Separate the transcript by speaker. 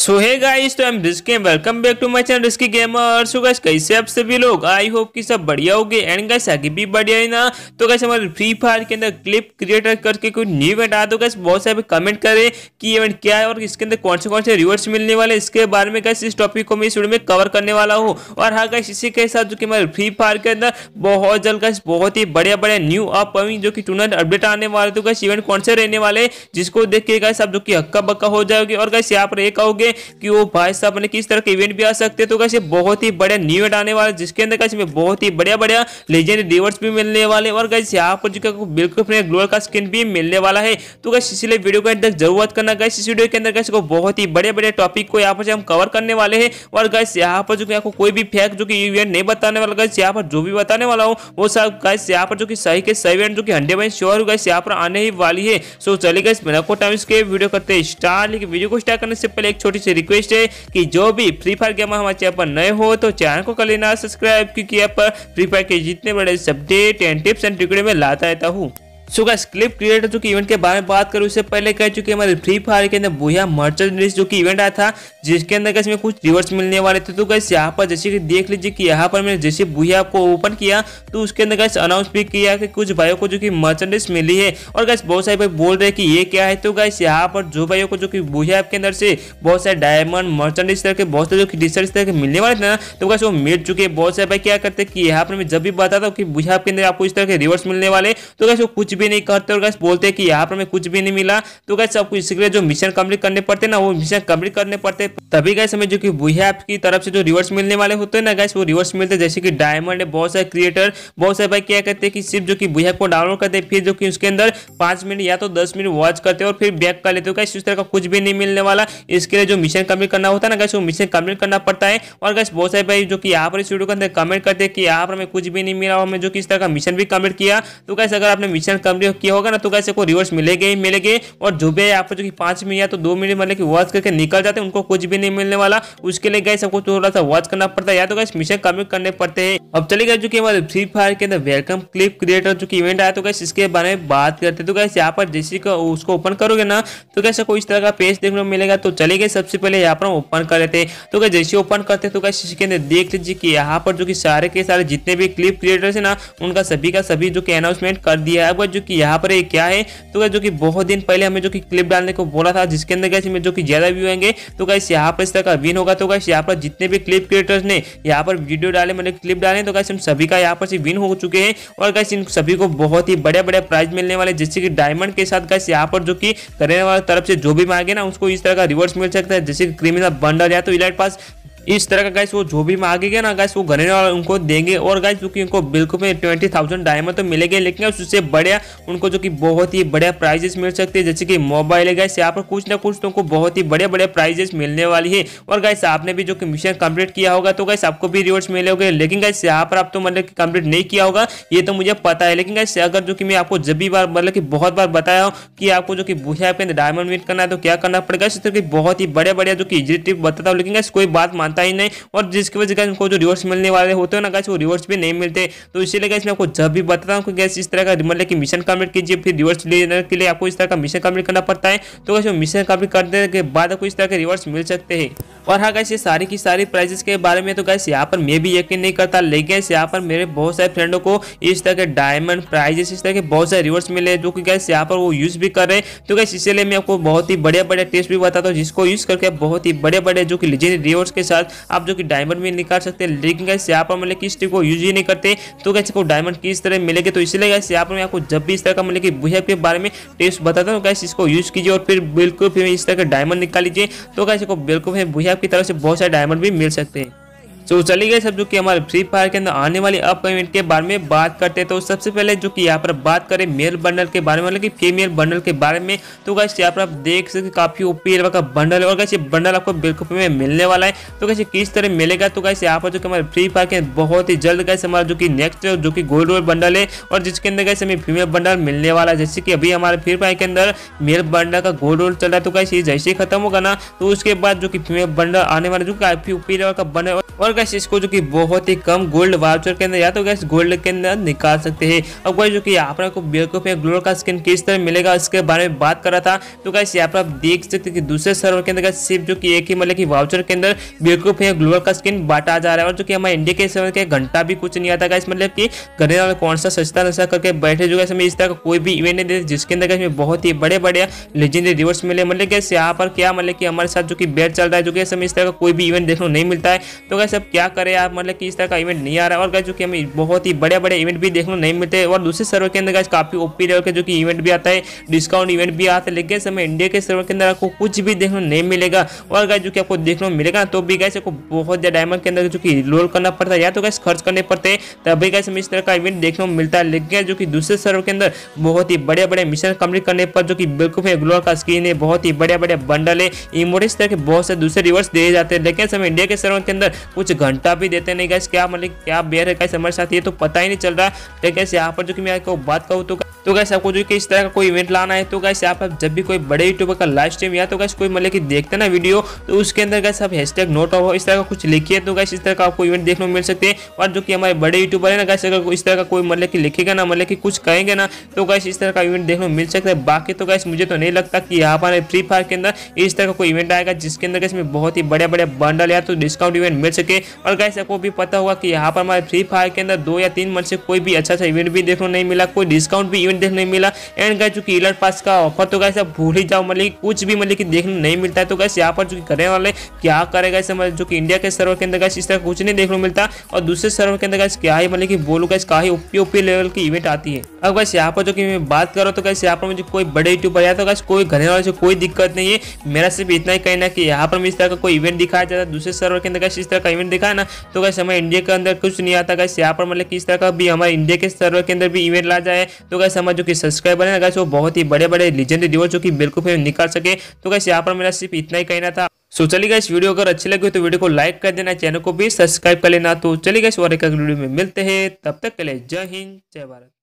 Speaker 1: सो है गाइस तो I am risky welcome back to my channel risky gamer so guys कैसे आप सभी लोग आई होप कि सब बढ़िया हो गए एंड गाइस आगे भी बढ़िया ही ना तो गाइस हमारे फ्री फायर के अंदर क्लिप क्रिएटर करके कोई न्यू इवेंट आया तो गाइस बहुत सारे कमेंट करें कि इवेंट क्या है और इसके अंदर कौन से कौन से रिवर्ट्स मिलने वाले इसके बारे में कैसे इस टॉपिक को मैं इस वीडियो में कवर करने वाला हूँ और हाँ गाइस इसी के साथ जो कि हमारे फ्री फायर के अंदर बहुत जल्द गाइस बहुत ही बढ़िया बढ़िया न्यू अपकमिंग जो कि टूर्नामेंट अपडेट आने वाले तो गाइस इवेंट कौन से रहने वाले जिसको देख के गाइस आप जो कि हक्का बक्का हो जाओगे और गाइस यहाँ पर एक आओगे कि वो भाई साहब ने किस तरह के इवेंट भी आ सकते हैं तो कैसे बहुत ही बढ़िया न्यू इवेंट आने वाला जिसके अंदर कैसे बहुत ही बढ़िया बढ़िया लेजेंड रिवर्स भी मिलने वाले और कैसे यहाँ पर जो क्या बिल्कुल अपने ग्लोअर का स्किन भी मिलने वाला है तो कैसे इसलिए वीडियो को अंदर जरूरत करना कैसे इस वीडियो के अंदर कैसे बहुत ही बड़े बड़े टॉपिक को यहाँ पर हम कवर करने वाले हैं और गैस यहाँ पर जो कि आपको कोई भी फैक्ट जो कि इवेंट नहीं बताने वाला गैस यहाँ पर जो भी बताने वाला हो वो सब गैस यहाँ पर जो कि सही के सही इवेंट जो कि हंड्रेड परसेंट श्योर गैस यहाँ पर आने ही वाली है सो चलिए गैस मेरा को टाइम इसके वीडियो करते हैं स्टार्ट लेकिन वीडियो को स्टार्ट करने से पहले एक छोटी आपकी से रिक्वेस्ट है कि जो भी फ्री फायर गेमर हमारे चैनल पर नए हो तो चैनल को कर लेना सब्सक्राइब क्योंकि यहाँ पर फ्री फायर के जितने बड़े अपडेट एंड टिप्स एंड ट्रिकड़े में लाता रहता हूँ सो गाइस क्लिप क्रिएटर जो कि इवेंट के बारे में बात करूं इससे पहले कह चुके हमारे फ्री फायर के अंदर बुया मर्चेंडिस जो कि इवेंट आया था जिसके अंदर कैसे कुछ रिवर्स मिलने वाले थे तो कैसे यहाँ पर जैसे कि देख लीजिए कि यहाँ पर मैंने जैसे बुया को ओपन किया तो उसके अंदर कैसे अनाउंस भी किया कि कुछ भाइयों को जो कि मर्चेंडिस मिली है और कैसे बहुत सारे भाई बोल रहे कि ये क्या है तो गैस यहाँ पर जो भाइयों को जो कि बुया ऐप के अंदर से बहुत सारे डायमंड मर्चेंडिस तरह के बहुत सारे जो कि डिस्टर इस तरह के मिलने वाले थे ना तो गैस वो मिल चुके हैं बहुत सारे भाई क्या करते हैं कि यहाँ पर मैं जब भी बताता हूँ कि बुया ऐप के अंदर आपको इस तरह के रिवर्स मिलने वाले तो गैस वो कुछ भी नहीं करते और गैस बोलते हैं कि यहाँ पर हमें कुछ भी नहीं मिला तो गैस आपको इसके लिए जो मिशन कम्प्लीट करने पड़ते ना वो मिशन कम्प्लीट करने पड़ते तभी गैस हमें जो कि बुहे ऐप की तरफ से जो रिवर्स मिलने वाले होते हैं ना गैस वो रिवर्स मिलते जैसे कि डायमंड है बहुत सारे क्रिएटर बहुत सारे भाई क्या कहते हैं कि सिर्फ जो कि बुहे को डाउनलोड करते फिर जो कि उसके अंदर पाँच मिनट या तो दस मिनट वॉच करते और फिर बैक कर लेते हो गैस इस तरह का कुछ भी नहीं मिलने वाला इसके लिए जो मिशन कम्प्लीट करना होता है ना गैस वो मिशन कम्प्लीट करना पड़ता है और गैस बहुत सारे भाई जो कि यहाँ पर इस वीडियो के अंदर कमेंट करते हैं कि यहाँ पर हमें कुछ भी नहीं मिला हमें जो कि इस तरह का मिशन भी कम्प्लीट किया तो गैस अगर आपने मिशन कंप्लीट किया होगा ना तो कैसे को रिवर्स मिलेंगे ही मिलेंगे और जो भी आपको जो कि पाँच मिनट या तो दो मिनट मतलब कि वॉच करके निकल जाते हैं उनको कुछ भी नहीं मिलने वाला उसके लिए गए सबको थोड़ा सा वॉच करना पड़ता है या तो कैसे मिशन कम्प्लीट करने पड़ते हैं अब चले गए जो कि हमारे फ्री फायर के अंदर वेलकम क्लिप क्रिएटर जो कि इवेंट आया तो कैसे इसके बारे में बात करते तो कैसे यहाँ पर जैसे उसको ओपन करोगे ना तो कैसे कोई इस तरह का पेज देखने को मिलेगा तो चले गए सबसे पहले यहाँ पर ओपन कर लेते हैं तो क्या जैसे ओपन करते तो कैसे इसके अंदर देख लीजिए कि यहाँ पर जो कि सारे के सारे जितने भी क्लिप क्रिएटर्स है ना उनका सभी का सभी जो कि अनाउंसमेंट कर दिया है अब जो जो कि यहाँ पर क्या है तो जो कि बहुत दिन पहले हमें जो कि क्लिप डालने को बोला था जिसके अंदर गैस जो कि ज़्यादा व्यू आएंगे तो गैस यहाँ पर इस तरह का विन होगा तो गैस यहाँ पर जितने भी क्लिप क्रिएटर्स ने यहाँ पर वीडियो डाले मतलब क्लिप डाले तो गैस हम सभी का यहाँ पर से विन हो चुके हैं और गैस इन सभी को बहुत ही बड़े बड़े प्राइज मिलने वाले जैसे कि डायमंड के साथ गैस यहाँ पर जो कि करने वाले तरफ से जो भी मांगे ना उसको इस तरह का रिवर्स मिल सकता है जैसे क्रिमिनल बंडल या तो इलाइट पास इस तरह का गैस वो जो भी मांगेगा ना गैस वो घने वाले उनको देंगे और गैस जो कि उनको बिल्कुल में ट्वेंटी थाउजेंड डायमंड तो मिलेंगे लेकिन उससे बढ़िया उनको जो कि बहुत ही बढ़िया प्राइजेस मिल सकते हैं जैसे कि मोबाइल है गैस यहाँ पर कुछ ना कुछ तो उनको बहुत ही बढ़िया बढ़िया प्राइजेस मिलने वाली है और गैस आपने भी जो कि मिशन कम्प्लीट किया होगा तो गैस आपको भी रिवॉर्ड्स मिले होंगे लेकिन गैस यहाँ पर आप तो मतलब कि कम्प्लीट नहीं किया होगा ये तो मुझे पता है लेकिन गैस अगर जो कि मैं आपको जब भी बार मतलब कि बहुत बार बताया हूँ कि आपको जो कि बुझा पे डायमंड मीट करना है तो क्या करना पड़ेगा इस तरह की बहुत ही बढ़िया बढ़िया जो कि इजी बताता हूँ लेकिन गैस कोई बात मान मानता ही नहीं और जिसकी वजह से जो रिवर्स मिलने वाले होते हैं ना गैस वो रिवर्स भी नहीं मिलते तो इसीलिए गैस मैं आपको जब भी बताता हूँ कि गैस इस तरह का मतलब कि मिशन कम्प्लीट कीजिए फिर रिवर्स लेने के लिए आपको इस तरह का मिशन कम्प्लीट करना पड़ता है तो कैसे मिशन कम्प्लीट करने के बाद आपको इस तरह के रिवर्स मिल सकते हैं और हाँ गैस ये सारी की सारी प्राइजेस के बारे में तो गैस यहाँ पर मैं भी यकीन नहीं करता लेकिन यहाँ पर मेरे बहुत सारे फ्रेंडों को इस तरह के डायमंड प्राइजेस इस तरह के बहुत सारे रिवर्स मिले जो कि गैस यहाँ पर वो यूज़ भी कर रहे हैं तो गैस इसीलिए मैं आपको बहुत ही बढ़िया बढ़िया टेस्ट भी बताता हूँ जिसको यूज़ करके बहुत ही बड़े बड़े जो कि लीजेंड रिवर्स के साथ साथ आप जो कि डायमंड भी निकाल सकते हैं लेकिन गैस यहाँ पर मतलब कि इस को यूज ही नहीं करते तो कैसे को डायमंड किस तरह मिलेगा तो इसलिए गैस यहाँ पर मैं आपको जब भी इस तरह का मतलब कि बुहेव के बारे में टिप्स बताता हूँ कैसे इसको यूज कीजिए और फिर बिल्कुल फिर इस तरह का डायमंड निकाल लीजिए तो कैसे को बिल्कुल भी बुहेव की तरफ से बहुत सारे डायमंड भी मिल सकते हैं तो चलिए गए सब जो कि हमारे फ्री फायर के अंदर आने वाले अप इवेंट के बारे में बात करते हैं तो सबसे पहले जो कि यहाँ पर बात करें मेल बंडल के बारे में मतलब कि फीमेल बंडल के बारे में तो गाइस यहाँ पर आप देख सकते काफ़ी ओपी का बंडल है और कैसे बंडल आपको बिल्कुल में मिलने वाला है तो कैसे किस तरह मिलेगा तो कैसे यहाँ पर जो कि हमारे फ्री फायर के बहुत ही जल्द कैसे हमारा जो कि नेक्स्ट जो कि गोल्ड रोल बंडल है और जिसके अंदर कैसे हमें फीमेल बंडल मिलने वाला है जैसे कि अभी हमारे फ्री फायर के अंदर मेल बंडल का गोल्ड रोल चल रहा है तो कैसे जैसे ही खत्म होगा ना तो उसके बाद जो कि फीमेल बंडल आने वाला जो काफ़ी ओपी का बंडल और गैस इसको जो कि बहुत ही कम गोल्ड वाउचर के अंदर या तो गैस गोल्ड के अंदर निकाल सकते हैं और गैस जो कि यहाँ पर आपको बेवकूफ या ग्लोर का स्किन किस तरह मिलेगा इसके बारे में बात कर रहा था तो गैस यहाँ पर आप देख सकते कि दूसरे सर्वर के अंदर सिर्फ जो कि एक ही मतलब कि वाउचर के अंदर बेवकूफ या ग्लोर का स्किन बांटा जा रहा है और जो कि हमारे इंडिया के सर्वर के घंटा भी कुछ नहीं आता गैस मतलब कि घरे कौन सा सस्ता नशा करके बैठे जो गैस हमें इस तरह का कोई भी इवेंट नहीं देते जिसके अंदर गैस बहुत ही बड़े बड़े लेजेंडरी रिवर्स मिले मतलब गैस यहाँ पर क्या मतलब कि हमारे साथ जो कि बेट चल रहा है जो कि हमें इस तरह का कोई भी इवेंट देखने को नहीं मिलता है तो गैस गाइस अब क्या करें आप मतलब कि इस तरह का इवेंट नहीं आ रहा है और गाइस जो कि हमें बहुत ही बड़े बड़े इवेंट भी देखने को नहीं मिलते और दूसरे सर्वर के अंदर गाइस काफी ओपी लेवल के जो कि इवेंट भी आता है डिस्काउंट इवेंट भी आता है लेकिन हमें इंडिया के सर्वर के अंदर आपको कुछ भी देखने नहीं मिलेगा और गाइस जो कि आपको देखने को मिलेगा तो भी गाइस आपको बहुत ज्यादा डायमंड के अंदर जो कि रोल करना पड़ता है या तो गाइस खर्च करने पड़ते हैं तभी गाइस हमें इस तरह का इवेंट देखने को मिलता है लेकिन जो कि दूसरे सर्वर के अंदर बहुत ही बड़े बड़े मिशन कंप्लीट करने पर जो कि बिल्कुल भी ग्लोर का स्क्रीन है बहुत ही बड़े बड़े बंडल है इमोट इस तरह के बहुत से दूसरे रिवर्स दिए जाते हैं लेकिन हमें इंडिया के सर्वर के अंदर कुछ घंटा भी देते नहीं गैस क्या मतलब क्या बेयर है कैसे हमारे साथ ये तो पता ही नहीं चल रहा है तो यहाँ पर जो कि मैं आपको बात कहूँ तो तो गैस आपको जो कि इस तरह का कोई इवेंट लाना है तो गैस आप, जब भी कोई बड़े यूट्यूबर का लाइव स्ट्रीम या तो गैस कोई मतलब कि देखते ना वीडियो तो उसके अंदर गैस आप हैश टैग नोट हो इस तरह का कुछ लिखिए तो गैस इस तरह का आपको इवेंट देखने को मिल सकते हैं और जो कि हमारे बड़े यूट्यूबर है ना गैस अगर इस तरह का कोई मतलब कि लिखेगा ना मतलब कि कुछ कहेंगे ना तो गैस इस तरह का इवेंट देखने को मिल सकता है बाकी तो गैस मुझे तो नहीं लगता कि यहाँ पर फ्री फायर के अंदर इस तरह का कोई इवेंट आएगा जिसके अंदर गैस में बहुत ही बड़े बड़े बंडल या तो डिस्काउंट इवेंट मिल सके और गैस आपको भी पता होगा कि यहाँ पर हमारे फ्री फायर के अंदर दो या तीन मंथ से कोई भी अच्छा सा इवेंट भी देखने को नहीं मिला कोई डिस्काउंट भी इवेंट देखने मिला एंड गाय चुकी इलर पास का ऑफर तो गाय भूल ही जाओ मतलब कुछ भी मतलब की देखने नहीं मिलता है तो गैस यहाँ पर जो करने वाले क्या करेगा मतलब जो कि इंडिया के सर्वर के अंदर गए इस तरह कुछ नहीं देखने को मिलता और दूसरे सर्वर के अंदर गए क्या ही मतलब की बोलू गैस का ही ओपी ओपी लेवल की इवेंट आती है अब गैस यहाँ पर जो कि मैं बात करूँ तो गैस यहाँ पर मुझे कोई बड़े यूट्यूबर आया तो गैस कोई घने वाले से कोई दिक्कत नहीं है मेरा सिर्फ इतना ही कहना कि यहाँ पर इस तरह का कोई इवेंट दिखाया जाता है दूसरे सर्वर के अंदर गैस इस तरह का इवेंट दिखाया ना तो गैस हमारे इंडिया के अंदर कुछ नहीं आता गैस यहाँ पर मतलब कि इस तरह का भी हमारे इंडिया के सर्वर के अंदर भी इवेंट ला जाए तो गैस समर जो कि सब्सक्राइबर है ना वो बहुत ही बड़े बड़े लीजेंडरी डिवो जो कि बिल्कुल फिर निकाल सके तो गैस यहाँ पर मेरा सिर्फ इतना ही कहना था सो चलिए इस वीडियो अगर अच्छी लगी तो वीडियो को लाइक कर देना चैनल को भी सब्सक्राइब कर लेना तो चलिए इस और एक वीडियो में मिलते हैं तब तक के लिए जय हिंद जय भारत